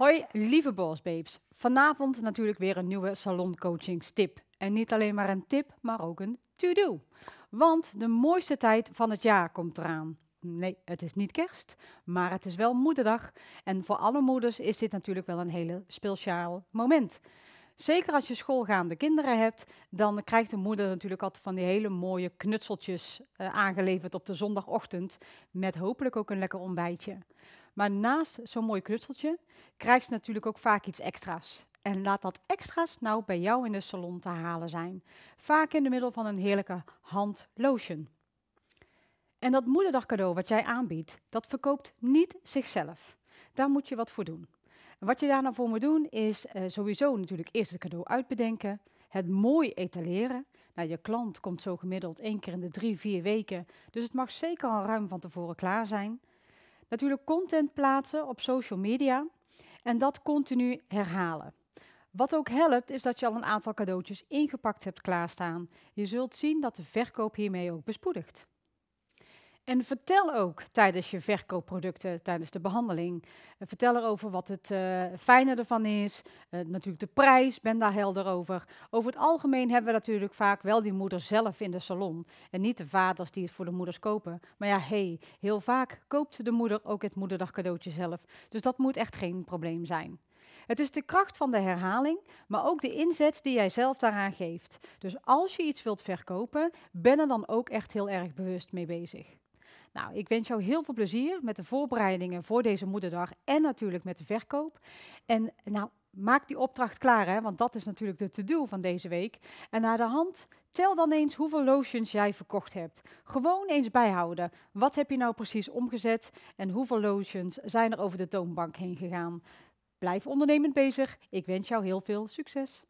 Hoi, lieve Babes. Vanavond natuurlijk weer een nieuwe saloncoachingstip. En niet alleen maar een tip, maar ook een to-do. Want de mooiste tijd van het jaar komt eraan. Nee, het is niet kerst, maar het is wel moederdag. En voor alle moeders is dit natuurlijk wel een hele speciaal moment. Zeker als je schoolgaande kinderen hebt, dan krijgt de moeder natuurlijk altijd van die hele mooie knutseltjes eh, aangeleverd op de zondagochtend. Met hopelijk ook een lekker ontbijtje. Maar naast zo'n mooi knutseltje krijg je natuurlijk ook vaak iets extra's. En laat dat extra's nou bij jou in de salon te halen zijn. Vaak in de middel van een heerlijke handlotion. En dat moederdagcadeau wat jij aanbiedt, dat verkoopt niet zichzelf. Daar moet je wat voor doen. wat je daar nou voor moet doen is eh, sowieso natuurlijk eerst het cadeau uitbedenken, het mooi etaleren. Nou, je klant komt zo gemiddeld één keer in de drie, vier weken, dus het mag zeker al ruim van tevoren klaar zijn. Natuurlijk content plaatsen op social media en dat continu herhalen. Wat ook helpt is dat je al een aantal cadeautjes ingepakt hebt klaarstaan. Je zult zien dat de verkoop hiermee ook bespoedigt. En vertel ook tijdens je verkoopproducten, tijdens de behandeling. Eh, vertel erover wat het uh, fijne ervan is. Eh, natuurlijk de prijs, ben daar helder over. Over het algemeen hebben we natuurlijk vaak wel die moeder zelf in de salon. En niet de vaders die het voor de moeders kopen. Maar ja, hey, heel vaak koopt de moeder ook het moederdagcadeautje zelf. Dus dat moet echt geen probleem zijn. Het is de kracht van de herhaling, maar ook de inzet die jij zelf daaraan geeft. Dus als je iets wilt verkopen, ben er dan ook echt heel erg bewust mee bezig. Nou, ik wens jou heel veel plezier met de voorbereidingen voor deze moederdag en natuurlijk met de verkoop. En nou, maak die opdracht klaar, hè, want dat is natuurlijk de to-do van deze week. En naar de hand, tel dan eens hoeveel lotions jij verkocht hebt. Gewoon eens bijhouden. Wat heb je nou precies omgezet en hoeveel lotions zijn er over de toonbank heen gegaan? Blijf ondernemend bezig. Ik wens jou heel veel succes.